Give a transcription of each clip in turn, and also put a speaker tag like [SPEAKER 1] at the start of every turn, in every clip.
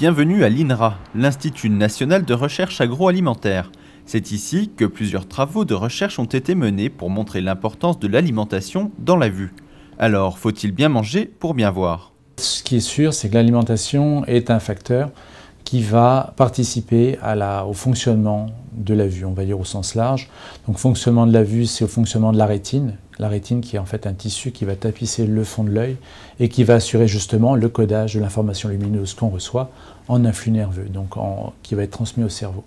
[SPEAKER 1] Bienvenue à l'INRA, l'Institut national de recherche agroalimentaire. C'est ici que plusieurs travaux de recherche ont été menés pour montrer l'importance de l'alimentation dans la vue. Alors, faut-il bien manger pour bien voir
[SPEAKER 2] Ce qui est sûr, c'est que l'alimentation est un facteur qui va participer au fonctionnement de la vue, on va dire au sens large. Donc fonctionnement de la vue, c'est au fonctionnement de la rétine, la rétine qui est en fait un tissu qui va tapisser le fond de l'œil et qui va assurer justement le codage de l'information lumineuse qu'on reçoit en influx nerveux, donc qui va être transmis au cerveau.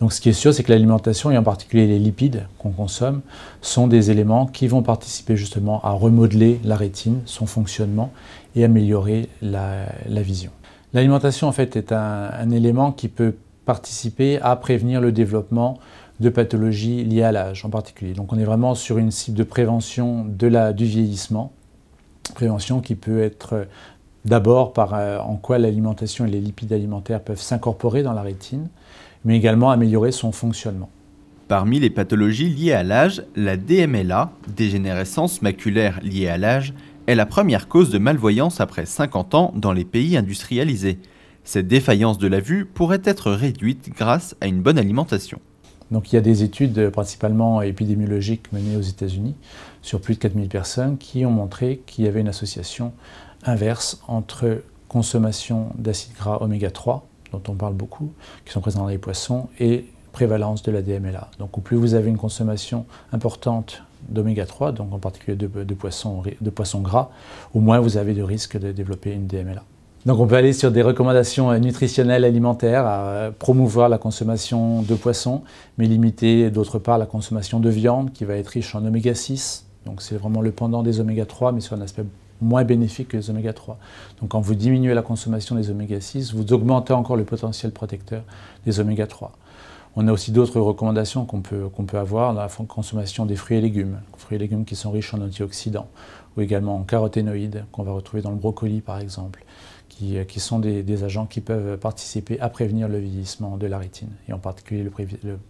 [SPEAKER 2] Donc ce qui est sûr, c'est que l'alimentation, et en particulier les lipides qu'on consomme, sont des éléments qui vont participer justement à remodeler la rétine, son fonctionnement, et améliorer la, vision. L'alimentation, en fait, est un élément qui peut participer à prévenir le développement de pathologies liées à l'âge en particulier. Donc on est vraiment sur une cible de prévention de la, du vieillissement, prévention qui peut être euh, d'abord par euh, en quoi l'alimentation et les lipides alimentaires peuvent s'incorporer dans la rétine, mais également améliorer son fonctionnement.
[SPEAKER 1] Parmi les pathologies liées à l'âge, la DMLA, dégénérescence maculaire liée à l'âge, est la première cause de malvoyance après 50 ans dans les pays industrialisés. Cette défaillance de la vue pourrait être réduite grâce à une bonne alimentation.
[SPEAKER 2] Donc il y a des études euh, principalement épidémiologiques menées aux États-Unis sur plus de 4000 personnes qui ont montré qu'il y avait une association inverse entre consommation d'acides gras oméga 3, dont on parle beaucoup, qui sont présents dans les poissons, et prévalence de la DMLA. Donc au plus vous avez une consommation importante d'oméga 3, donc en particulier de, poissons, poissons gras, au moins vous avez de risque de développer une DMLA. Donc on peut aller sur des recommandations euh, nutritionnelles alimentaires, à euh, promouvoir la consommation de poissons, mais limiter d'autre part la consommation de viande qui va être riche en oméga 6. Donc c'est vraiment le pendant des oméga 3, mais sur un aspect moins bénéfique que les oméga 3. Donc quand vous diminuez la consommation des oméga 6, vous augmentez encore le potentiel protecteur des oméga 3. On a aussi d'autres recommandations qu'on peut, avoir dans avoir, la consommation des fruits et légumes, fruits et légumes qui sont riches en antioxydants, ou également en caroténoïdes qu'on va retrouver dans le brocoli par exemple, euh, qui, sont des, agents qui peuvent participer à prévenir le vieillissement de la rétine, et en particulier le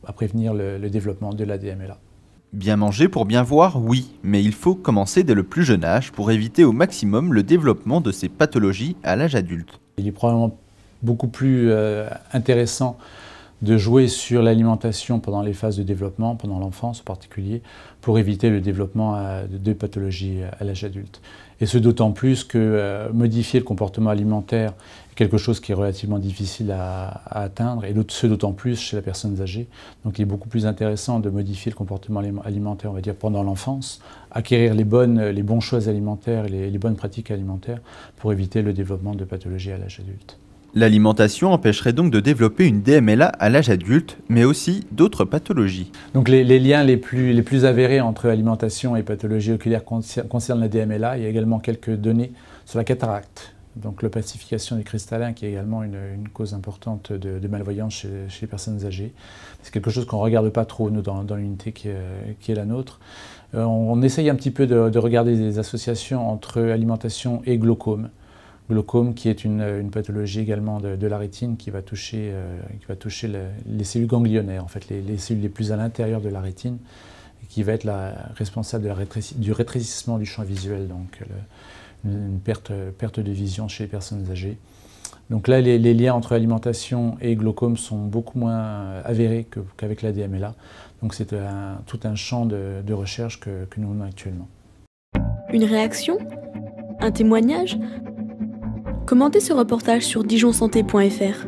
[SPEAKER 2] à prévenir le, développement de la
[SPEAKER 1] Bien manger pour bien voir, oui, mais il faut commencer dès le plus jeune âge pour éviter au maximum le développement de ces pathologies à l'âge adulte.
[SPEAKER 2] Il est probablement beaucoup plus euh, intéressant de jouer sur l'alimentation pendant les phases de développement, pendant l'enfance en particulier, pour éviter le développement de pathologies à l'âge adulte. Et ce d'autant plus que euh, modifier le comportement alimentaire est quelque chose qui est relativement difficile à, atteindre, et ce d'autant plus chez la personne âgée. Donc il est beaucoup plus intéressant de modifier le comportement alimentaire, on va dire, pendant l'enfance, acquérir les, bonnes, les bons choix alimentaires, les, les bonnes pratiques alimentaires pour éviter le développement de pathologies à l'âge adulte.
[SPEAKER 1] L'alimentation empêcherait donc de développer une DMLA à l'âge adulte, mais aussi d'autres pathologies.
[SPEAKER 2] Donc les, liens les plus, les plus, avérés entre alimentation et pathologie oculaire concernent la DMLA. Il y a également quelques données sur la cataracte, donc l'opacification du cristallin, qui est également une, cause importante de, malvoyance chez, les personnes âgées. C'est quelque chose qu'on ne regarde pas trop, nous, dans, l'unité qui, est la nôtre. Euh, on, essaye un petit peu de, de regarder les associations entre alimentation et glaucome glaucome qui est une, pathologie également de, la rétine qui va toucher, euh, qui va toucher les cellules ganglionnaires, en fait, les, cellules les plus à l'intérieur de la rétine, et qui va être la, responsable de la du rétrécissement du champ visuel, donc une perte, perte de vision chez les personnes âgées. Donc là, les, liens entre alimentation et glaucome sont beaucoup moins avérés qu'avec l'ADMLA. Donc c'est tout un champ de, recherche que, que nous avons actuellement.
[SPEAKER 1] Une réaction Un témoignage Commentez ce reportage sur dijonsanté.fr.